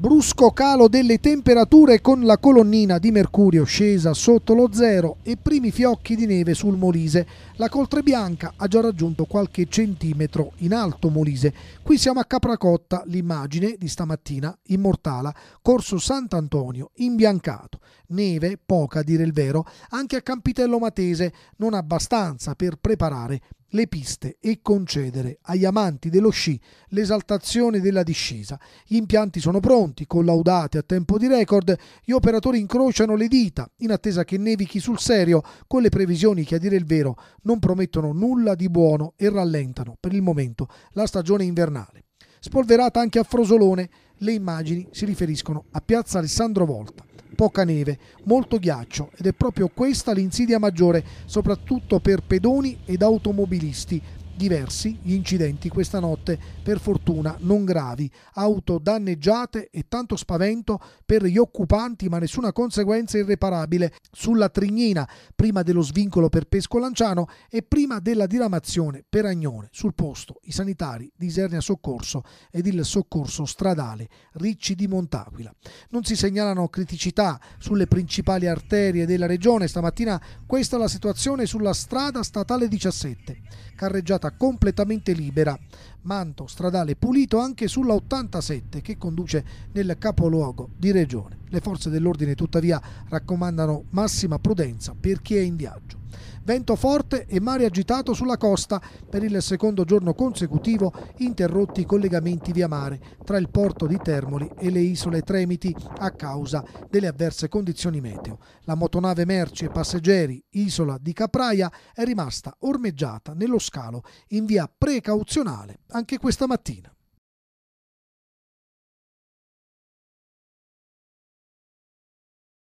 brusco calo delle temperature con la colonnina di mercurio scesa sotto lo zero e primi fiocchi di neve sul Molise. La coltre bianca ha già raggiunto qualche centimetro in alto Molise. Qui siamo a Capracotta, l'immagine di stamattina immortala, corso Sant'Antonio, imbiancato. Neve poca, a dire il vero, anche a Campitello Matese, non abbastanza per preparare le piste e concedere agli amanti dello sci l'esaltazione della discesa. Gli impianti sono pronti, collaudati a tempo di record, gli operatori incrociano le dita in attesa che nevichi sul serio con le previsioni che a dire il vero non promettono nulla di buono e rallentano per il momento la stagione invernale. Spolverata anche a Frosolone, le immagini si riferiscono a Piazza Alessandro Volta poca neve, molto ghiaccio ed è proprio questa l'insidia maggiore, soprattutto per pedoni ed automobilisti, Diversi gli incidenti questa notte, per fortuna non gravi, auto danneggiate e tanto spavento per gli occupanti, ma nessuna conseguenza irreparabile sulla Trignina, prima dello svincolo per Pesco Lanciano e prima della diramazione per Agnone. Sul posto i sanitari di Isernia Soccorso ed il soccorso stradale Ricci di Montaquila. Non si segnalano criticità sulle principali arterie della regione. Stamattina questa è la situazione sulla strada statale 17, carreggiata strada completamente libera. Manto stradale pulito anche sulla 87 che conduce nel capoluogo di regione. Le forze dell'ordine tuttavia raccomandano massima prudenza per chi è in viaggio. Vento forte e mare agitato sulla costa per il secondo giorno consecutivo interrotti i collegamenti via mare tra il porto di Termoli e le isole Tremiti a causa delle avverse condizioni meteo. La motonave merci e passeggeri Isola di Capraia è rimasta ormeggiata nello scalo in via precauzionale anche questa mattina.